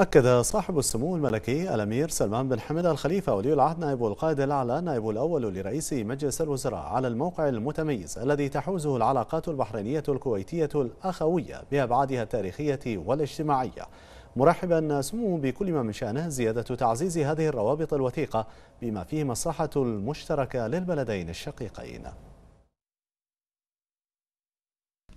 أكد صاحب السمو الملكي الأمير سلمان بن حمد الخليفة ولي العهد نائب القائد الأعلى نائب الأول لرئيس مجلس الوزراء على الموقع المتميز الذي تحوزه العلاقات البحرينية الكويتية الأخوية بأبعادها التاريخية والاجتماعية مرحبا سمو بكل ما من شأنه زيادة تعزيز هذه الروابط الوثيقة بما فيه مصلحة المشتركة للبلدين الشقيقين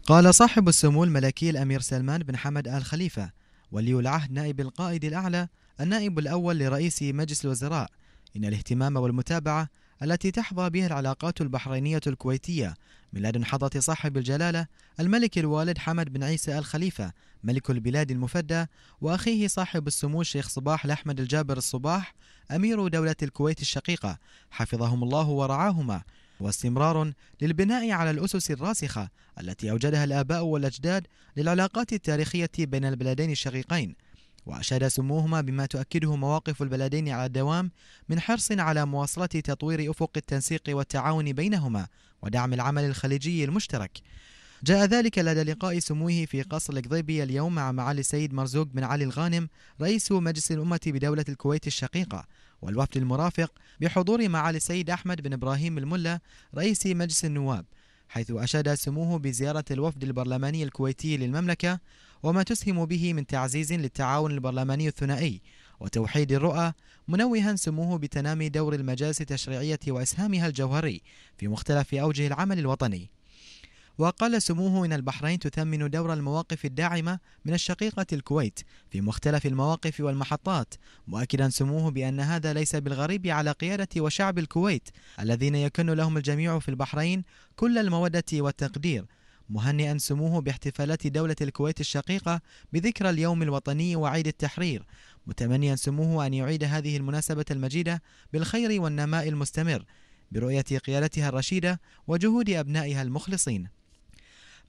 قال صاحب السمو الملكي الأمير سلمان بن حمد آل خليفة ولي العهد نائب القائد الأعلى النائب الأول لرئيس مجلس الوزراء إن الاهتمام والمتابعة التي تحظى بها العلاقات البحرينية الكويتية من لدن حضرة صاحب الجلالة الملك الوالد حمد بن عيسى الخليفة ملك البلاد المفدى وأخيه صاحب السمو الشيخ صباح الأحمد الجابر الصباح أمير دولة الكويت الشقيقة حفظهم الله ورعاهما واستمرار للبناء على الأسس الراسخة التي أوجدها الآباء والأجداد للعلاقات التاريخية بين البلدين الشقيقين وأشاد سموهما بما تؤكده مواقف البلدين على الدوام من حرص على مواصلة تطوير أفق التنسيق والتعاون بينهما ودعم العمل الخليجي المشترك جاء ذلك لدى لقاء سموه في قصر القضيبي اليوم مع معالي السيد مرزوق بن علي الغانم رئيس مجلس الأمة بدولة الكويت الشقيقة والوفد المرافق بحضور معالي السيد أحمد بن إبراهيم الملا رئيس مجلس النواب حيث أشاد سموه بزيارة الوفد البرلماني الكويتي للمملكة وما تسهم به من تعزيز للتعاون البرلماني الثنائي وتوحيد الرؤى منوها سموه بتنامي دور المجالس التشريعية وإسهامها الجوهري في مختلف أوجه العمل الوطني وقال سموه إن البحرين تثمن دور المواقف الداعمة من الشقيقة الكويت في مختلف المواقف والمحطات مؤكدا سموه بأن هذا ليس بالغريب على قيادة وشعب الكويت الذين يكن لهم الجميع في البحرين كل المودة والتقدير مهنئا سموه باحتفالات دولة الكويت الشقيقة بذكرى اليوم الوطني وعيد التحرير متمنيا سموه أن يعيد هذه المناسبة المجيدة بالخير والنماء المستمر برؤية قيادتها الرشيدة وجهود أبنائها المخلصين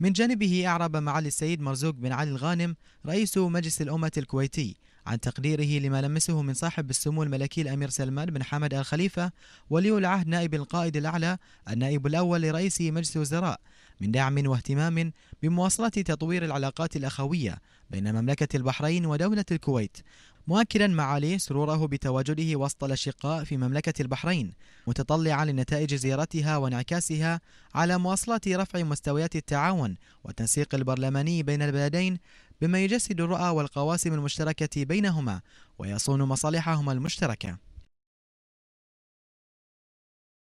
من جانبه أعرب معالي السيد مرزوق بن علي الغانم رئيس مجلس الأمة الكويتي عن تقديره لما لمسه من صاحب السمو الملكي الأمير سلمان بن حمد آل خليفة ولي العهد نائب القائد الأعلى النائب الأول لرئيس مجلس الوزراء من دعم واهتمام بمواصلة تطوير العلاقات الأخوية بين مملكة البحرين ودولة الكويت مؤكدا معاليه سروره بتواجده وسط الأشقاء في مملكة البحرين متطلعا لنتائج زيارتها وانعكاسها على مواصلة رفع مستويات التعاون والتنسيق البرلماني بين البلدين بما يجسد الرؤى والقواسم المشتركة بينهما ويصون مصالحهما المشتركة